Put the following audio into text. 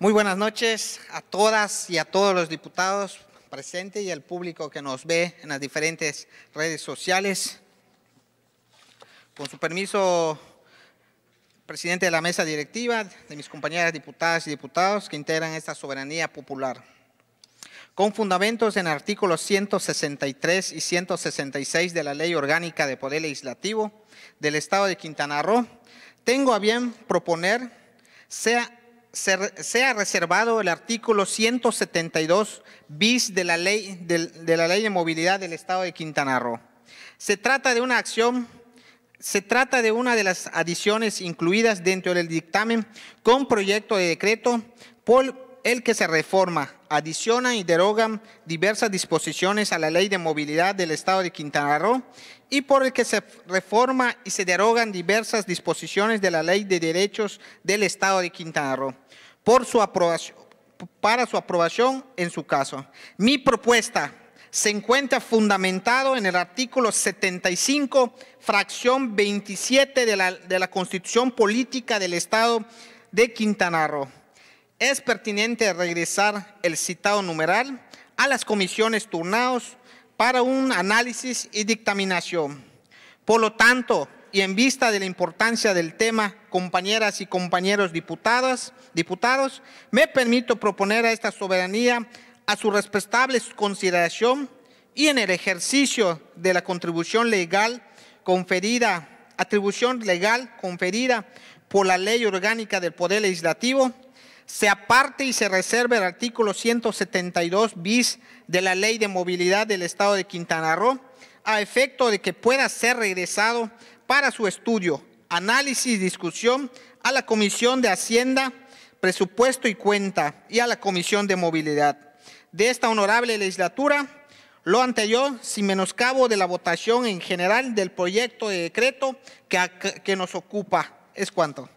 Muy buenas noches a todas y a todos los diputados presentes y al público que nos ve en las diferentes redes sociales. Con su permiso, presidente de la mesa directiva, de mis compañeras diputadas y diputados que integran esta soberanía popular. Con fundamentos en artículos 163 y 166 de la Ley Orgánica de Poder Legislativo del Estado de Quintana Roo, tengo a bien proponer sea sea reservado el artículo 172 bis de la ley de, de, la ley de movilidad del Estado de Quintana Roo. Se trata de una acción, se trata de una de las adiciones incluidas dentro del dictamen con proyecto de decreto por, el que se reforma, adiciona y e derogan diversas disposiciones a la Ley de Movilidad del Estado de Quintana Roo y por el que se reforma y se derogan diversas disposiciones de la Ley de Derechos del Estado de Quintana Roo por su para su aprobación en su caso. Mi propuesta se encuentra fundamentado en el artículo 75, fracción 27 de la, de la Constitución Política del Estado de Quintana Roo es pertinente regresar el citado numeral a las comisiones turnados para un análisis y dictaminación. Por lo tanto, y en vista de la importancia del tema, compañeras y compañeros diputadas, diputados, me permito proponer a esta soberanía a su respetable consideración y en el ejercicio de la contribución legal conferida, atribución legal conferida por la Ley Orgánica del Poder Legislativo, se aparte y se reserva el artículo 172 bis de la Ley de Movilidad del Estado de Quintana Roo a efecto de que pueda ser regresado para su estudio, análisis y discusión a la Comisión de Hacienda, Presupuesto y Cuenta y a la Comisión de Movilidad. De esta honorable legislatura, lo anterior, sin menoscabo de la votación en general del proyecto de decreto que, que nos ocupa. Es cuanto.